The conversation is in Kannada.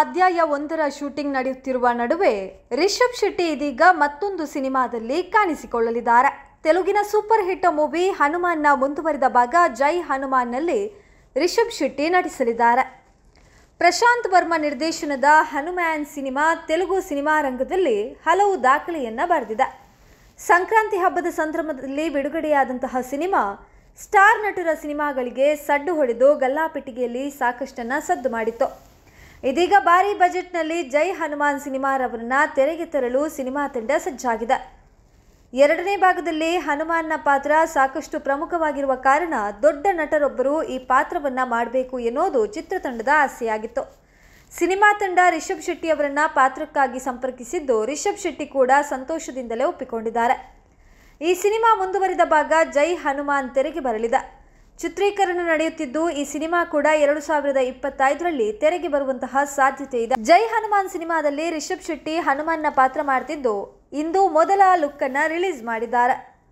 ಅಧ್ಯಾಯ ಒಂದರ ಶೂಟಿಂಗ್ ನಡೆಯುತ್ತಿರುವ ನಡುವೆ ರಿಷಬ್ ಶೆಟ್ಟಿ ಇದೀಗ ಮತ್ತೊಂದು ಸಿನಿಮಾದಲ್ಲಿ ಕಾಣಿಸಿಕೊಳ್ಳಲಿದ್ದಾರೆ ತೆಲುಗಿನ ಸೂಪರ್ ಹಿಟ್ ಮೂವಿ ಹನುಮಾನ್ನ ಮುಂದುವರಿದ ಭಾಗ ಜೈ ಹನುಮಾನ್ನಲ್ಲಿ ರಿಷಬ್ ಶೆಟ್ಟಿ ನಟಿಸಲಿದ್ದಾರೆ ಪ್ರಶಾಂತ್ ವರ್ಮಾ ನಿರ್ದೇಶನದ ಹನುಮಾನ್ ಸಿನಿಮಾ ತೆಲುಗು ಸಿನಿಮಾ ರಂಗದಲ್ಲಿ ಹಲವು ದಾಖಲೆಯನ್ನು ಬರೆದಿದೆ ಸಂಕ್ರಾಂತಿ ಹಬ್ಬದ ಸಂದರ್ಭದಲ್ಲಿ ಬಿಡುಗಡೆಯಾದಂತಹ ಸಿನಿಮಾ ಸ್ಟಾರ್ ನಟರ ಸಿನಿಮಾಗಳಿಗೆ ಸಡ್ಡು ಹೊಡೆದು ಗಲ್ಲಾಪೆಟ್ಟಿಗೆಯಲ್ಲಿ ಸಾಕಷ್ಟನ್ನು ಸದ್ದು ಮಾಡಿತ್ತು ಇದೀಗ ಭಾರಿ ಬಜೆಟ್ನಲ್ಲಿ ಜೈ ಹನುಮಾನ್ ಸಿನಿಮಾರವರನ್ನ ತೆರೆಗೆ ತರಲು ಸಿನಿಮಾ ತಂಡ ಸಜ್ಜಾಗಿದೆ ಎರಡನೇ ಭಾಗದಲ್ಲಿ ಹನುಮಾನ್ನ ಪಾತ್ರ ಸಾಕಷ್ಟು ಪ್ರಮುಖವಾಗಿರುವ ಕಾರಣ ದೊಡ್ಡ ನಟರೊಬ್ಬರು ಈ ಪಾತ್ರವನ್ನು ಮಾಡಬೇಕು ಎನ್ನುವುದು ಚಿತ್ರತಂಡದ ಆಸೆಯಾಗಿತ್ತು ಸಿನಿಮಾ ತಂಡ ರಿಷಬ್ ಶೆಟ್ಟಿ ಅವರನ್ನು ಪಾತ್ರಕ್ಕಾಗಿ ಸಂಪರ್ಕಿಸಿದ್ದು ರಿಷಬ್ ಶೆಟ್ಟಿ ಕೂಡ ಸಂತೋಷದಿಂದಲೇ ಒಪ್ಪಿಕೊಂಡಿದ್ದಾರೆ ಈ ಸಿನಿಮಾ ಮುಂದುವರಿದ ಭಾಗ ಜೈ ಹನುಮಾನ್ ತೆರೆಗೆ ಬರಲಿದೆ ಚಿತ್ರೀಕರಣ ನಡೆಯುತ್ತಿದ್ದು ಈ ಸಿನಿಮಾ ಕೂಡ ಎರಡು ಸಾವಿರದ ಇಪ್ಪತ್ತೈದರಲ್ಲಿ ತೆರೆಗೆ ಬರುವಂತಹ ಸಾಧ್ಯತೆ ಇದೆ ಜೈ ಹನುಮಾನ್ ಸಿನಿಮಾದಲ್ಲಿ ರಿಷಬ್ ಶೆಟ್ಟಿ ಹನುಮಾನ್ನ ಪಾತ್ರ ಮಾಡ್ತಿದ್ದು ಇಂದು ಮೊದಲ ಲುಕ್ ಅನ್ನ ರಿಲೀಸ್ ಮಾಡಿದ್ದಾರೆ